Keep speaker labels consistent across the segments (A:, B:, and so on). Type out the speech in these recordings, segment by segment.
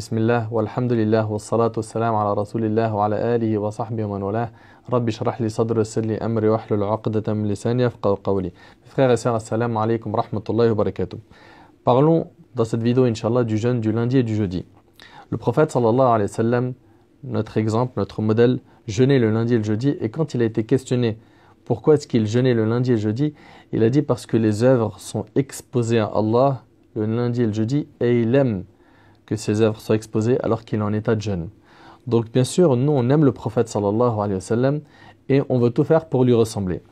A: بسم الله والحمد لله والصلاة والسلام على رسول الله وعلى آله وصحبه ومن والاه رب اشرح لي صدر يسر لي أمري واحلل عقدة من لساني يفقهوا قولي Frères et sœurs, assalamu alaikum rahmatullahi wa barakatuh. Parlons dans cette vidéo, inshallah, du jeûne du lundi et du jeudi. Le prophète sallallahu alayhi wa sallam, notre exemple, notre modèle, jeûnait le lundi et le jeudi et quand il a été questionné pourquoi est-ce qu'il jeûnait le lundi et le jeudi, il a dit parce que les œuvres sont exposées à Allah le lundi et le jeudi et il aime que ses œuvres soient exposées alors qu'il est en état de jeûne. Donc bien sûr, nous on aime le prophète sallallahu alayhi wa sallam et on veut tout faire pour lui ressembler.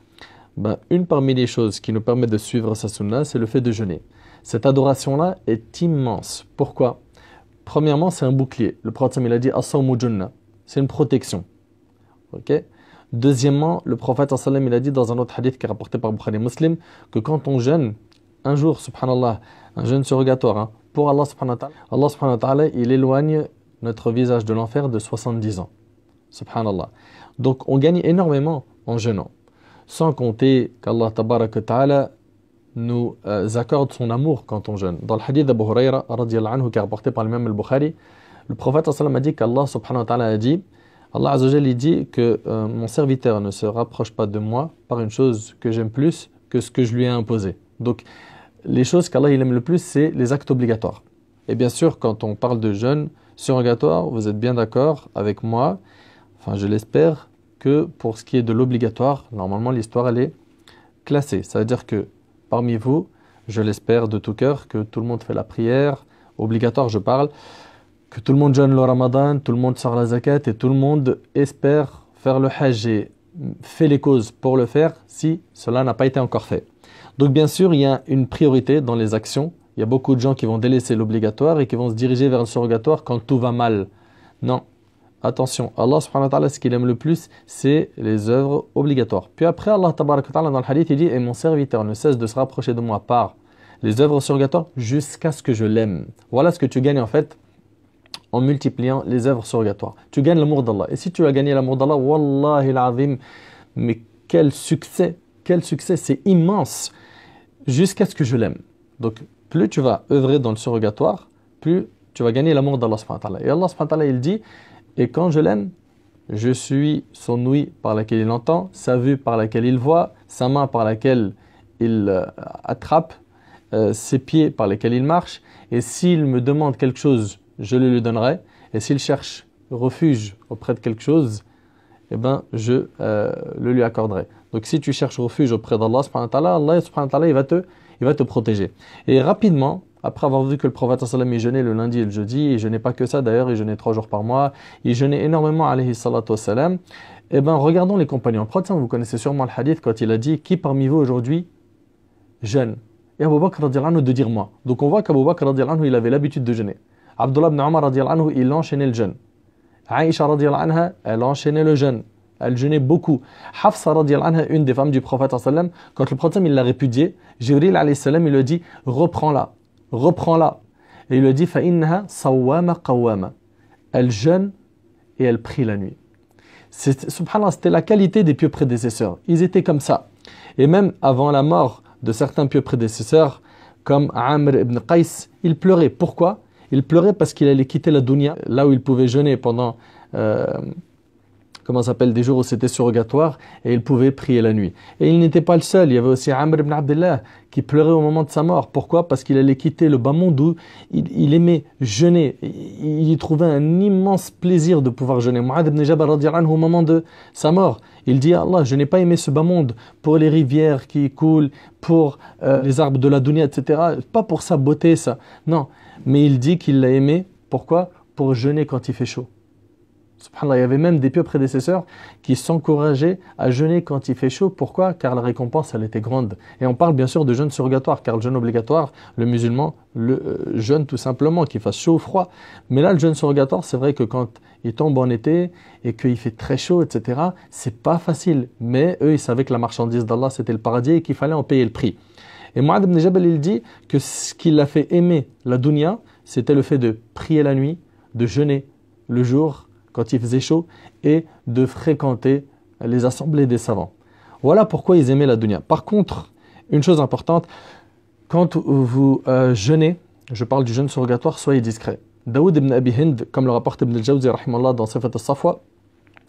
A: Ben, une parmi les choses qui nous permet de suivre sa sunna, c'est le fait de jeûner. Cette adoration-là est immense. Pourquoi Premièrement, c'est un bouclier. Le prophète il a dit « C'est une protection. Deuxièmement, le prophète il a dit dans un autre hadith qui est rapporté par Bukhari Muslim que quand on jeûne, un jour, subhanallah, un jeûne surrogatoire, hein. pour Allah subhanahu wa ta'ala, Allah ta'ala, il éloigne notre visage de l'enfer de 70 ans. Subhanallah. Donc on gagne énormément en jeûnant. Sans compter qu'Allah ta'ala nous euh, accorde son amour quand on jeûne. Dans le hadith d'Abu Huraira, qui est rapporté par le même al-Bukhari, le prophète a dit qu'Allah subhanahu wa ta'ala a dit Allah jalla dit que euh, mon serviteur ne se rapproche pas de moi par une chose que j'aime plus que ce que je lui ai imposé. Donc les choses qu'Allah il aime le plus, c'est les actes obligatoires. Et bien sûr, quand on parle de jeûne surrogatoire, vous êtes bien d'accord avec moi, enfin je l'espère, que pour ce qui est de l'obligatoire, normalement l'histoire elle est classée. Ça veut dire que parmi vous, je l'espère de tout cœur, que tout le monde fait la prière, obligatoire je parle, que tout le monde jeûne le ramadan, tout le monde sort la zakat et tout le monde espère faire le hajj fait les causes pour le faire si cela n'a pas été encore fait. Donc bien sûr, il y a une priorité dans les actions. Il y a beaucoup de gens qui vont délaisser l'obligatoire et qui vont se diriger vers le surrogatoire quand tout va mal. Non. Attention, Allah ce qu'il aime le plus, c'est les œuvres obligatoires. Puis après, Allah dans le hadith, il dit Et mon serviteur ne cesse de se rapprocher de moi par les œuvres surrogatoires jusqu'à ce que je l'aime. Voilà ce que tu gagnes en fait en multipliant les œuvres surrogatoires. Tu gagnes l'amour d'Allah. Et si tu as gagné l'amour d'Allah, wallahi l'azim, mais quel succès, quel succès, c'est immense, jusqu'à ce que je l'aime. Donc, plus tu vas œuvrer dans le surrogatoire, plus tu vas gagner l'amour d'Allah subhanahu Et Allah subhanahu il dit, et quand je l'aime, je suis son ouïe par laquelle il entend, sa vue par laquelle il voit, sa main par laquelle il euh, attrape, euh, ses pieds par lesquels il marche, et s'il me demande quelque chose je le lui donnerai. Et s'il cherche refuge auprès de quelque chose, eh ben, je euh, le lui accorderai. Donc si tu cherches refuge auprès d'Allah, Allah il va te, il va te protéger. Et rapidement, après avoir vu que le prophète sallam il jeûnait le lundi et le jeudi, et je n'ai pas que ça d'ailleurs, il jeûnait trois jours par mois, il jeûnait énormément alayhi salatu wassalam, eh ben regardons les compagnons. Prophète, vous connaissez sûrement le hadith quand il a dit qui parmi vous aujourd'hui jeûne Et Abu Bakr de dire moi. Donc on voit qu'Abu Bakr il avait l'habitude de jeûner. Abdullah ibn Omar, anhu, il enchaînait le jeûne. Aïcha, anha, elle enchaînait le jeûne. Elle jeûnait beaucoup. Hafsa, anha, une des femmes du prophète, quand le prophète il l'a répudiée, Jibril, il lui dit Reprends-la, reprends-la. Et il lui dit Fa'innaha sawama qawama. Elle jeûne et elle prie la nuit. Subhanallah, c'était la qualité des pieux prédécesseurs. Ils étaient comme ça. Et même avant la mort de certains pieux prédécesseurs, comme Amr ibn Qais, il pleurait. Pourquoi il pleurait parce qu'il allait quitter la Dunia, là où il pouvait jeûner pendant euh, comment s'appelle, des jours où c'était surrogatoire et il pouvait prier la nuit. Et il n'était pas le seul. Il y avait aussi Amr ibn Abdullah qui pleurait au moment de sa mort. Pourquoi Parce qu'il allait quitter le bas monde où il, aimait jeûner. Il y trouvait un immense plaisir de pouvoir jeûner. Mu'ad ibn Jabal au moment de sa mort, il dit Allah, je n'ai pas aimé ce bas monde pour les rivières qui coulent, pour euh, les arbres de la dunya, etc. Pas pour sa beauté, ça. Non. Mais il dit qu'il l'a aimé. Pourquoi Pour jeûner quand il fait chaud. Subhanallah, il y avait même des pieux prédécesseurs qui s'encourageaient à jeûner quand il fait chaud. Pourquoi Car la récompense, elle était grande. Et on parle bien sûr de jeûne surrogatoire, car le jeûne obligatoire, le musulman le euh, jeûne tout simplement, qu'il fasse chaud ou froid. Mais là, le jeûne surrogatoire, c'est vrai que quand il tombe en été et qu'il fait très chaud, etc., c'est pas facile. Mais eux, ils savaient que la marchandise d'Allah, c'était le paradis et qu'il fallait en payer le prix. Et Mouad ibn Jabal, il dit que ce qui l'a fait aimer la dunya, c'était le fait de prier la nuit, de jeûner le jour quand il faisait chaud, et de fréquenter les assemblées des savants. Voilà pourquoi ils aimaient la dunya. Par contre, une chose importante, quand vous euh, jeûnez, je parle du jeûne surrogatoire, soyez discret. Daoud ibn Abi Hind, comme le rapporte Ibn al-Jawzi dans à al-Safwa,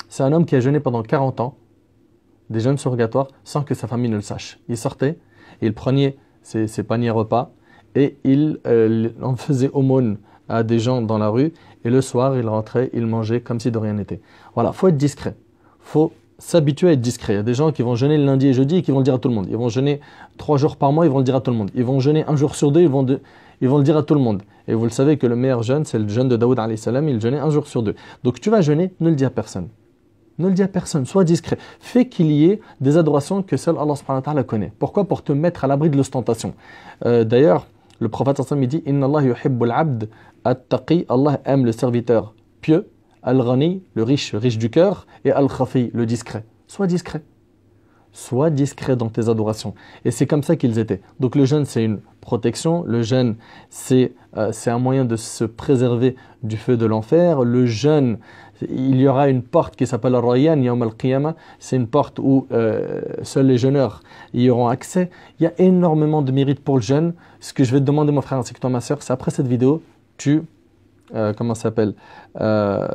A: c'est un homme qui a jeûné pendant 40 ans des jeûnes surrogatoires sans que sa famille ne le sache. Il sortait, il prenait ses, paniers repas et il euh, en faisait aumône à des gens dans la rue et le soir ils rentraient, ils mangeaient comme si de rien n'était. Voilà, faut être discret. Faut s'habituer à être discret. Il y a des gens qui vont jeûner le lundi et jeudi et qui vont le dire à tout le monde. Ils vont jeûner trois jours par mois, ils vont le dire à tout le monde. Ils vont jeûner un jour sur deux, ils vont, ils vont le dire à tout le monde. Et vous le savez que le meilleur jeûne, c'est le jeûne de Daoud salam, il jeûnait un jour sur deux. Donc tu vas jeûner, ne le dis à personne. Ne le dis à personne, sois discret. Fais qu'il y ait des adorations que seul Allah subhanahu wa connaît. Pourquoi Pour te mettre à l'abri de l'ostentation. Euh, d'ailleurs, le prophète sallam dit « Inna Allah yuhibbul abd At-Taqi, Allah aime le serviteur pieux, Al-Ghani, le riche, riche du cœur, et Al-Khafi, le discret. Sois discret. Sois discret dans tes adorations. Et c'est comme ça qu'ils étaient. Donc le jeûne, c'est une protection. Le jeûne, c'est euh, un moyen de se préserver du feu de l'enfer. Le jeûne, il y aura une porte qui s'appelle al rayyan Yawm al C'est une porte où euh, seuls les jeûneurs y auront accès. Il y a énormément de mérite pour le jeûne. Ce que je vais te demander, mon frère, ainsi que toi, ma soeur, c'est après cette vidéo, tu euh, comment s'appelle euh,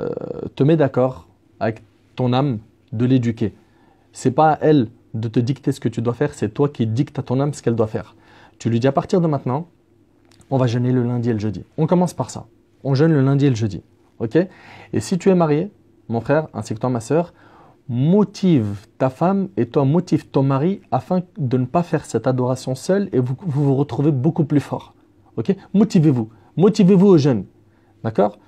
A: te mets d'accord avec ton âme de l'éduquer. C'est pas à elle de te dicter ce que tu dois faire, c'est toi qui dictes à ton âme ce qu'elle doit faire. Tu lui dis à partir de maintenant, on va jeûner le lundi et le jeudi. On commence par ça. On jeûne le lundi et le jeudi. OK Et si tu es marié, mon frère, ainsi que toi ma sœur, motive ta femme et toi motive ton mari afin de ne pas faire cette adoration seule et vous vous, vous retrouvez beaucoup plus fort. OK Motivez-vous. Motivez-vous aux jeunes. D'accord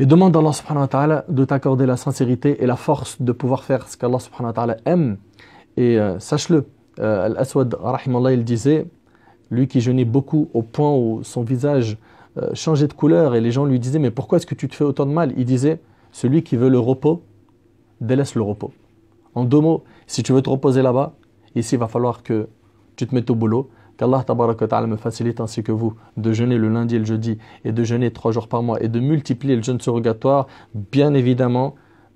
A: Et demande à Allah subhanahu wa ta'ala de t'accorder la sincérité et la force de pouvoir faire ce qu'Allah subhanahu wa ta'ala aime. Et euh, sache-le, euh, Al-Aswad, il disait, lui qui jeûnait beaucoup au point où son visage euh, changeait de couleur et les gens lui disaient, mais pourquoi est-ce que tu te fais autant de mal Il disait, celui qui veut le repos, délaisse le repos. En deux mots, si tu veux te reposer là-bas, ici il va falloir que tu te mettes au boulot, Qu'Allah me facilite ainsi que vous de jeûner le lundi et le jeudi et de jeûner trois jours par mois et de multiplier le jeûne surrogatoire. Bien évidemment,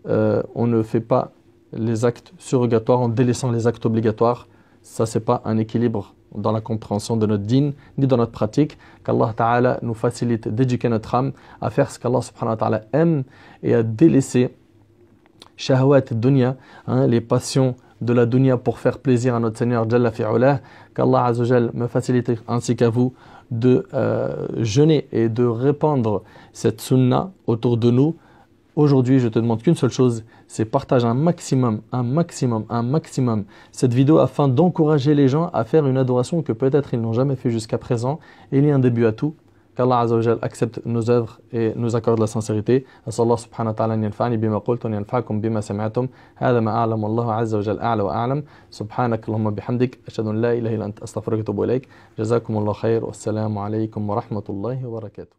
A: euh, on ne fait pas les actes surrogatoires en délaissant les actes obligatoires. Ça, n'est pas un équilibre dans la compréhension de notre dîne ni dans notre pratique. Qu'Allah Ta'ala nous facilite d'éduquer notre âme à faire ce qu'Allah subhanahu wa ta'ala aime et à délaisser shahwat dunya, hein, les passions de la dunya pour faire plaisir à notre Seigneur Jalla fi'ulah. Qu'Allah Jal me facilite ainsi qu'à vous de euh, jeûner et de répandre cette sunna autour de nous. Aujourd'hui, je te demande qu'une seule chose, c'est partage un maximum, un maximum, un maximum cette vidéo afin d'encourager les gens à faire une adoration que peut-être ils n'ont jamais fait jusqu'à présent. Il y a un début à tout qu'Allah Azzawajal accepte nos œuvres et nous accorde la sincérité. Asallah subhanahu wa ta'ala an yanfa'ani bima qultu wa yanfa'akum bima sami'atum. Hada ma a'lam wallahu azza wa jal a'la wa a'lam. Subhanak Allahumma bihamdik. Ashhadu an la ilaha illa anta astaghfiruka wa atubu ilayk. Jazakumullahu khair wa assalamu alaykum wa rahmatullahi wa barakatuh.